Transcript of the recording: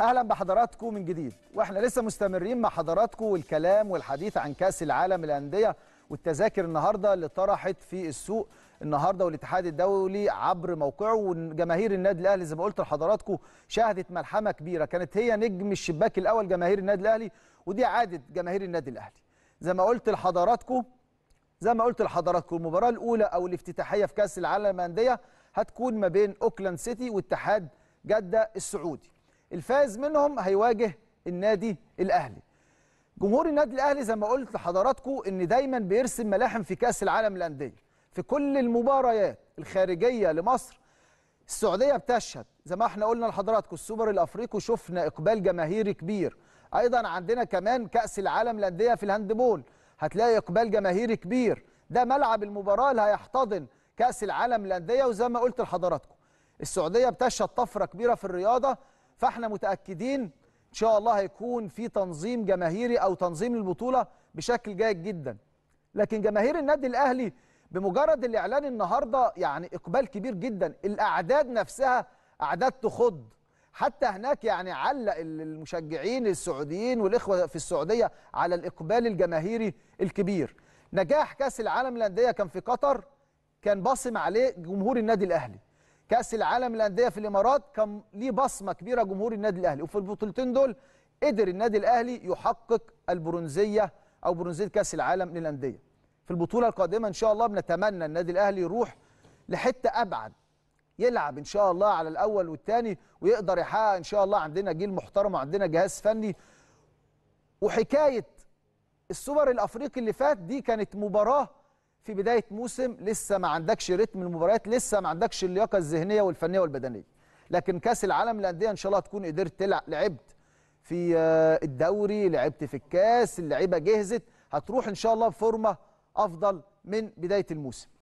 اهلا بحضراتكم من جديد واحنا لسه مستمرين مع حضراتكم والكلام والحديث عن كاس العالم للانديه والتذاكر النهارده اللي طرحت في السوق النهارده والاتحاد الدولي عبر موقعه وجماهير النادي الاهلي زي ما قلت لحضراتكم شهدت ملحمه كبيره كانت هي نجم الشباك الاول جماهير النادي الاهلي ودي عاده جماهير النادي الاهلي زي ما قلت لحضراتكم زي ما قلت لحضراتكم المباراه الاولى او الافتتاحيه في كاس العالم للانديه هتكون ما بين اوكلاند سيتي واتحاد جده السعودي الفائز منهم هيواجه النادي الاهلي جمهور النادي الاهلي زي ما قلت لحضراتكم ان دايما بيرسم ملاحم في كاس العالم للانديه في كل المباريات الخارجيه لمصر السعوديه بتشهد زي ما احنا قلنا لحضراتكم السوبر الافريقي شفنا اقبال جماهيري كبير ايضا عندنا كمان كاس العالم للانديه في الهاندبول هتلاقي اقبال جماهيري كبير ده ملعب المباراه اللي هيحتضن كاس العالم للانديه وزي ما قلت لحضراتكم السعوديه بتشهد طفره كبيره في الرياضه فاحنا متاكدين ان شاء الله هيكون في تنظيم جماهيري او تنظيم للبطوله بشكل جيد جدا لكن جماهير النادي الاهلي بمجرد الاعلان النهارده يعني اقبال كبير جدا الاعداد نفسها اعداد تخض حتى هناك يعني علق المشجعين السعوديين والاخوه في السعوديه على الاقبال الجماهيري الكبير نجاح كاس العالم للانديه كان في قطر كان باصم عليه جمهور النادي الاهلي كاس العالم للانديه في الامارات كان ليه بصمه كبيره جمهور النادي الاهلي وفي البطولتين دول قدر النادي الاهلي يحقق البرونزيه او برونزيه كاس العالم للانديه في البطوله القادمه ان شاء الله بنتمنى النادي الاهلي يروح لحته ابعد يلعب ان شاء الله على الاول والثاني ويقدر يحقق ان شاء الله عندنا جيل محترم وعندنا جهاز فني وحكايه السوبر الافريقي اللي فات دي كانت مباراه في بدايه موسم لسه ما عندكش رتم المباريات لسه ما عندكش اللياقه الذهنيه والفنيه والبدنيه لكن كاس العالم للانديه ان شاء الله هتكون قدرت تلعب لعبت في آه، الدوري لعبت في الكاس اللعيبه جهزت هتروح ان شاء الله بفورمه افضل من بدايه الموسم